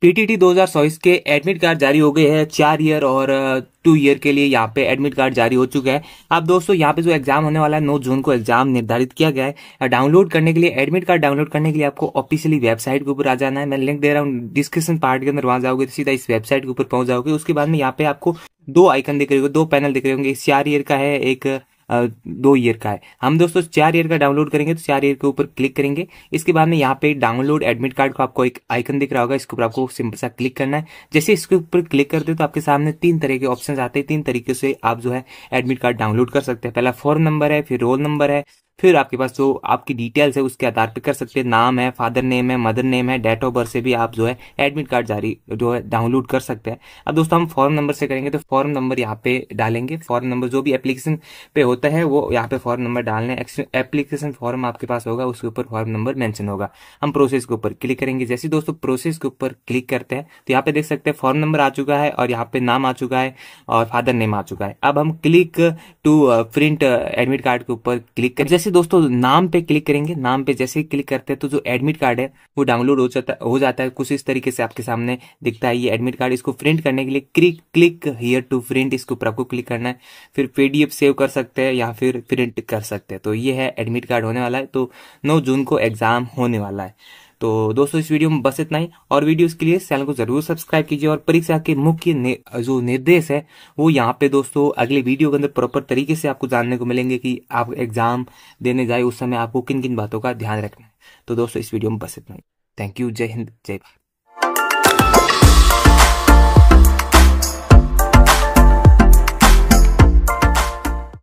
PTT 2024 के admit card जारी हो गए हैं चार ईयर और टू ईयर के लिए यहाँ पे एडमिट कार्ड जारी हो चुका है अब दोस्तों यहाँ पे जो एग्जाम होने वाला है नौ जून को एग्जाम निर्धारित किया गया है डाउनलोड करने के लिए एडमिट कार्ड डाउनलोड करने के लिए आपको ऑफिशियली वेबसाइट के ऊपर आ जाना है मैं लिंक दे रहा हूँ डिस्क्रिप्शन पार्ट के अंदर वहां जाओगे तो सीधा इस वेबसाइट के ऊपर पहुंच जाओगे उसके बाद में यहाँ पे आपको दो आइकन दिख रहे होंगे दो पैनल दिख रहे होंगे चार ईयर का है एक दो ईयर का है हम दोस्तों चार ईयर का डाउनलोड करेंगे तो चार ईयर के ऊपर क्लिक करेंगे इसके बाद में यहाँ पे डाउनलोड एडमिट कार्ड को आपको एक आइकन दिख रहा होगा इसके ऊपर आपको सिंपल सा क्लिक करना है जैसे इसके ऊपर क्लिक करते हो तो आपके सामने तीन तरह के ऑप्शन आते हैं तीन तरीके से आप जो है एडमिट कार्ड डाउनलोड कर सकते हैं पहला फॉर्म नंबर है फिर रोल नंबर है फिर आपके पास जो आपकी डिटेल्स है उसके आधार पर कर सकते हैं नाम है फादर नेम है मदर नेम है डेट ऑफ बर्थ से भी आप जो है एडमिट कार्ड जारी जो है डाउनलोड कर सकते हैं अब दोस्तों हम फॉर्म नंबर से करेंगे तो फॉर्म नंबर यहाँ पे डालेंगे फॉर्म नंबर जो भी एप्लीकेशन पे होता है वो यहाँ पे फॉर्म नंबर डालने एप्लीकेशन फॉर्म आपके पास होगा उसके ऊपर फॉर्म नंबर मैंशन होगा हम प्रोसेस के ऊपर क्लिक करेंगे जैसे दोस्तों प्रोसेस के ऊपर क्लिक करते हैं तो यहाँ पे देख सकते हैं फॉर्म नंबर आ चुका है और यहाँ पे नाम आ चुका है और फादर नेम आ चुका है अब हम click to print admit card के ऊपर क्लिक करें जैसे जैसे दोस्तों नाम पे क्लिक करेंगे नाम पे जैसे क्लिक करते हैं तो जो एडमिट कार्ड है वो डाउनलोड हो जाता हो जाता है कुछ इस तरीके से आपके सामने दिखता है ये एडमिट कार्ड इसको प्रिंट करने के लिए click click here to print इसके ऊपर आपको क्लिक करना है फिर पीडीएफ सेव कर सकते हैं या फिर प्रिंट कर सकते हैं तो ये है एडमिट कार्ड होने वाला है तो नौ जून को एग्जाम होने वाला है तो दोस्तों इस वीडियो में बस इतना ही और वीडियोस के लिए चैनल को जरूर सब्सक्राइब कीजिए और परीक्षा के मुख्य जो निर्देश है वो यहाँ पे दोस्तों अगले वीडियो के अंदर प्रॉपर तरीके से आपको जानने को मिलेंगे कि आप एग्जाम देने जाए उस समय आपको किन किन बातों का ध्यान रखना है तो दोस्तों इस वीडियो में बस इतना ही थैंक यू जय हिंद जय भारत